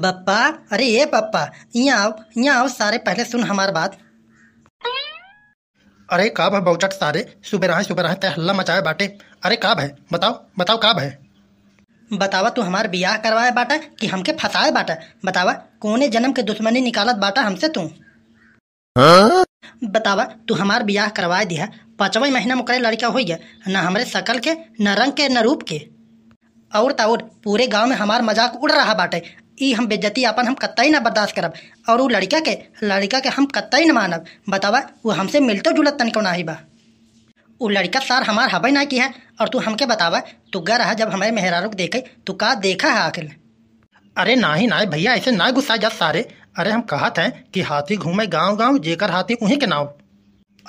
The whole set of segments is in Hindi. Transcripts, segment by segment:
बप्पा अरे ये पप्पा यहाँ आओ यहाँ आओ सारे पहले सुन हमारी बात अरे काब है बहुचट सारे सुबह रहा सुबह रहा तय हल्ला मचाए बाटे अरे काब है बताओ बताओ काब है बतावा तू हमारे ब्याह करवाए बाटा कि हमके फंसाए बाटा बतावा कोने जन्म के दुश्मनी निकालत बाटा हमसे तू बतावा तू हमारे ब्याह करवाए दिया पाँचवा महीना में करे लड़का हो गया न हमारे शकल के न रंग के न रूप के और ताउर पूरे गांव में हमारा मजाक उड़ रहा बाटे ई हम बेज्जती अपन हम ही ना बर्दाश्त करब और वो लड़का के लड़का के हम ही ना मानब बतावा वो हमसे मिलते जुलत तनिको ना ही बा वो लड़का सार हमार हवे ना की है और तू हमके बतावा तू गा रहा जब हमारे मेहरा देखे तू का देखा है आखिर अरे ना ही ना भैया ऐसे ना गुस्सा जा सारे अरे हम कहा हैं कि हाथी घूमे गांव गांव जेकर हाथी उन्हीं के नाव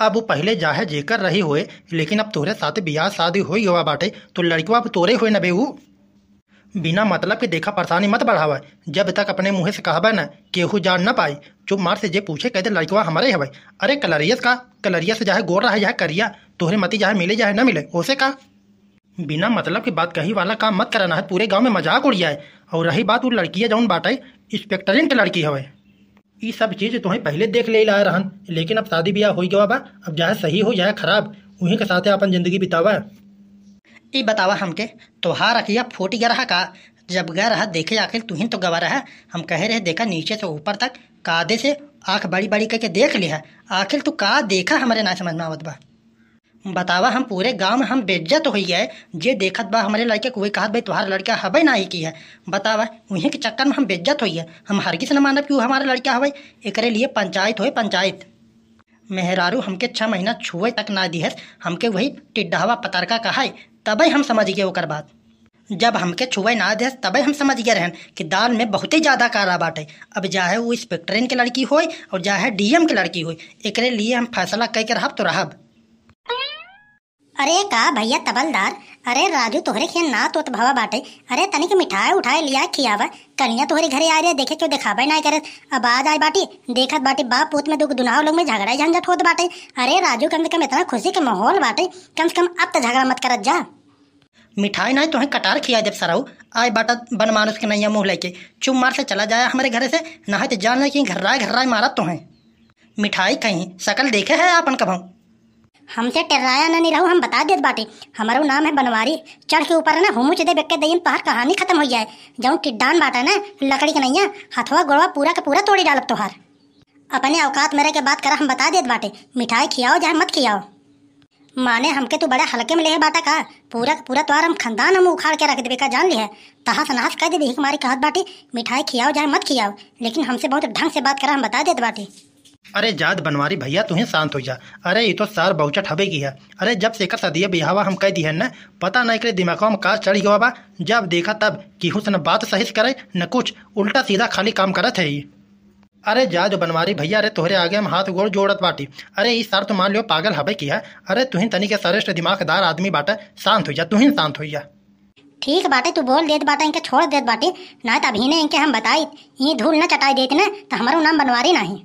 अब वो पहले जाहे जेकर रही हुए लेकिन अब तोरे साथ ब्याह शादी हुई हुआ बाटे तो लड़कवा तोरे हुए न बेहू बिना मतलब के देखा परेशानी मत बढ़ावा जब तक अपने मुँह से कहबा न केहू जान न पाई चुप मार से जे पूछे कहते लड़कवा हमारे हवा अरे कलरियस का कलरियस जहा गोर रहा जाहे करिया तोहरे मती जाहे मिले जाहे न मिले ओसे का बिना मतलब की बात कही वाला काम मत कराना है पूरे गाँव में मजाक उड़ जाए और रही बात वो लड़किया जौन बाटे इंस्पेक्टरेंट के लड़की हवे ये सब चीज़ तुम्हें पहले देख ले ला रहन लेकिन अब शादी ब्याह हो गया बा अब जाए सही हो जाए खराब उन्हीं के साथ अपन ज़िंदगी बितावा ई बतावा हमके तोहार अकिया फूट गया का जब गए रहा देखे आखिर तुहिन तो गवा रहा हम कह रहे देखा नीचे से ऊपर तक कादे से आँख बड़ी बड़ी करके देख लिया आखिर तू का देखा हमारे ना समझ में आवत बा बतावा हम पूरे गांव में हम बेज्जत हो गए जे देखत बा हमारे लड़के को वही भाई तुम्हारा लड़का हबे ना ही की है बतावा उन्हीं के चक्कर में हम बेज्जत हो गए हम हर किसी ने कि क्यों हमारा लड़का हबे एक लिए पंचायत हो पंचायत मेहरारू हमके छः महीना छुए तक ना दी है हमके वही टिड्डावा पतरका कहा है तबे हम समझ गए ओकर बात जब हमके छुए ना दे तबे हम समझ गए रहन कि दाल में बहुत ही ज़्यादा कारा बाटे अब चाहे वो इंस्पेक्टरेन के लड़की हो और चाहे डीएम के लड़की हो एक लिए हम फैसला कह के रहब तो रहब अरे का भैया तबलदार अरे राजू तुहरे खेल ना तो भावा बाटे अरे तनिक मिठाई उठाए लिया खियावा कनिया तुहरे घरे आ रही देखे क्यों दिखावे ना करे अब आज आई बाटी देखत बाटी बाप पूत में दुख दुनाव लोग में झगड़ा झंझट होत बाटे अरे राजू कम से कम इतना खुशी के माहौल बाटे कम से कम अब तो झगड़ा मत करत जा मिठाई नहीं तुम्हें कटार खिया देव सराऊ आए बाटा बन मानुस के नैया मुँह लेके चुप मार से चला जाया हमारे घरे से नहा तो जान ले कि घर्राए घर्राए मारा तुम्हें मिठाई कहीं शकल देखे है आपन कभा हमसे टर्राया ना नहीं रहू हम बता दे बाटे हमारो नाम है बनवारी चढ़ के ऊपर ना होमू चदे बेके दईन पहाड़ कहानी खत्म हो जाए जाऊँ किड्डान बाटा ना लकड़ी के नैया हथवा गोड़वा पूरा का पूरा तोड़ी डालब तोहार अपने औकात मेरे के बात करा हम बता देते बाटे मिठाई खियाओ चाहे मत खियाओ माने हमके तू तो बड़े हल्के में ले बाटा का पूरा पूरा तोहार हम खानदान हम उखाड़ के रख देवे का जान लिया तहास नहास कह देवी हमारी कहत बाटी मिठाई खियाओ चाहे मत खियाओ लेकिन हमसे बहुत ढंग से बात करा हम बता देते बाटी अरे जात बनवारी भैया तुम्हें शांत हो जा अरे ये तो सार बहुचट हबे की है अरे जब से कर बिहावा हम कह दिए न पता नहीं करे दिमाग में कार चढ़ी गया जब देखा तब कि हुस न बात सही करे न कुछ उल्टा सीधा खाली काम करत है अरे जा जो बनवारी भैया अरे तोहरे आगे हम हाथ गोड़ जोड़त बाटी अरे ये सार तो मान लियो पागल हबे की है अरे तुहिन तनी के सरेष्ठ दिमागदार आदमी बाटे शांत हो जा तुहिन शांत हो जा ठीक है तू बोल देत बाटे इनके छोड़ देत बाटे ना तभी ने इनके हम बताई ये धूल न चटाई देते ना तो हमारो नाम बनवारी नहीं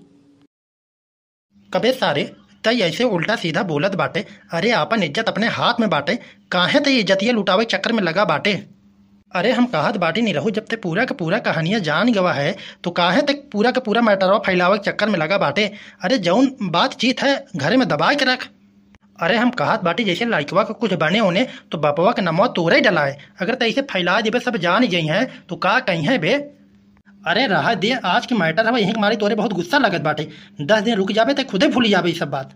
कबे सारे तय ऐसे उल्टा सीधा बोलत बाटे अरे आपन इज्जत अपने हाथ में बाटे काहे तई इज्जतिया लुटावे चक्कर में लगा बाटे अरे हम कहत बाटी नहीं रहू जब ते पूरा का पूरा कहानियाँ जान गवा है तो काहे तक पूरा का पूरा मैटरवा फैलावे के चक्कर में लगा बाटे अरे जौन बातचीत है घरे में दबा के रख अरे हम कहत बाटी जैसे लड़कवा का कुछ बने होने तो बापवा के नमो तोरे डलाए अगर इसे फैला देवे सब जान गई हैं तो का कहीं हैं बे अरे रहा दे आज के मैटर हवा यहीं मारी तोरे बहुत गुस्सा लगत बाटे दस दिन रुक जाबे तो खुदे भूल जाबे सब बात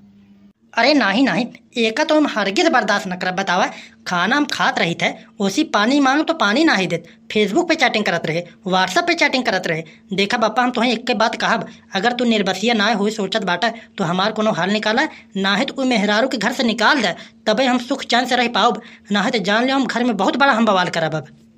अरे नहीं नहीं एका तो हम हरगिज बर्दाश्त न कर बतावा खाना हम खात रही थे उसी पानी मांग तो पानी ना ही दे फेसबुक पे चैटिंग करत रहे व्हाट्सअप पे चैटिंग करत रहे देखा पापा हम तुम्हें एक के बात कहब अगर तू निर्बसिया ना हो सोचत बाटा तो हमार कोनो हाल निकाला ना ही तो कोई मेहरारू के घर से निकाल दे तबे हम सुख चैन से रह पाओ ना है तो जान लो हम घर में बहुत बड़ा हम बवाल करब अब